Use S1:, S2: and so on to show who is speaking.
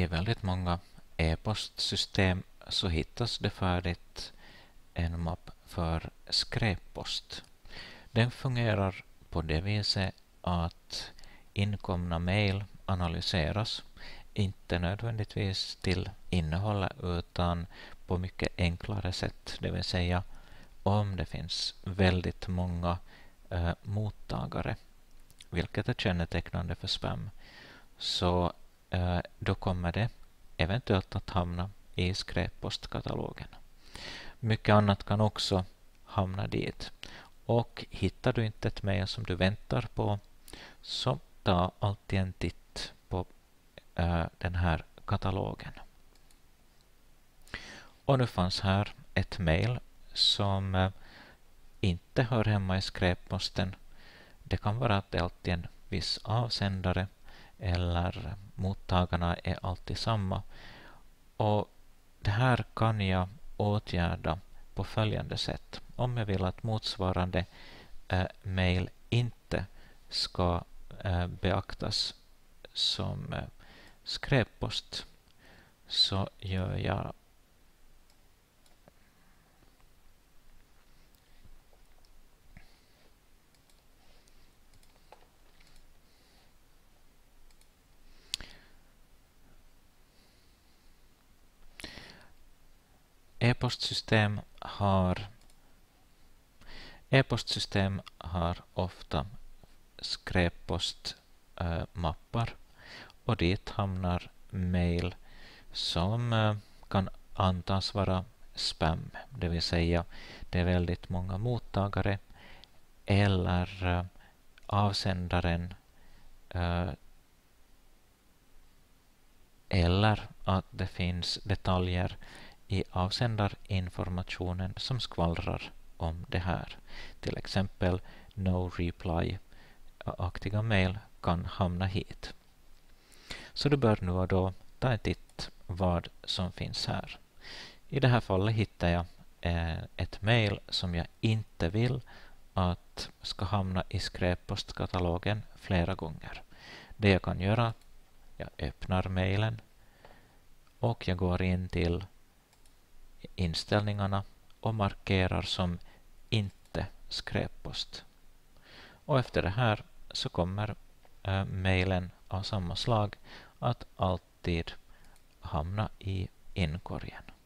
S1: i väldigt många e-postsystem så hittas det färdigt en mapp för skräppost. Den fungerar på det viset att inkomna mejl analyseras, inte nödvändigtvis till innehållet utan på mycket enklare sätt, det vill säga om det finns väldigt många eh, mottagare, vilket är kännetecknande för spam, så då kommer det eventuellt att hamna i skräppostkatalogen. Mycket annat kan också hamna dit. Och hittar du inte ett mejl som du väntar på så ta alltid en titt på äh, den här katalogen. Och nu fanns här ett mejl som äh, inte hör hemma i skräpposten. Det kan vara att det alltid är en viss avsändare eller mottagarna är alltid samma. Och det här kan jag åtgärda på följande sätt. Om jag vill att motsvarande eh, mail inte ska eh, beaktas som eh, skräppost så gör jag E-postsystem har E-postsystem har ofta skräppostmappar och dit hamnar mail som eh, kan antas vara spam, det vill säga det är väldigt många mottagare eller eh, avsändaren eh, eller att det finns detaljer i avsändarinformationen som skvallrar om det här. Till exempel no reply-aktiga mejl kan hamna hit. Så du bör nu och då ta en titt vad som finns här. I det här fallet hittar jag eh, ett mejl som jag inte vill att ska hamna i skräppostkatalogen flera gånger. Det jag kan göra, jag öppnar mejlen och jag går in till inställningarna och markerar som inte skräppost. Och efter det här så kommer eh, mejlen av samma slag att alltid hamna i inkorgen.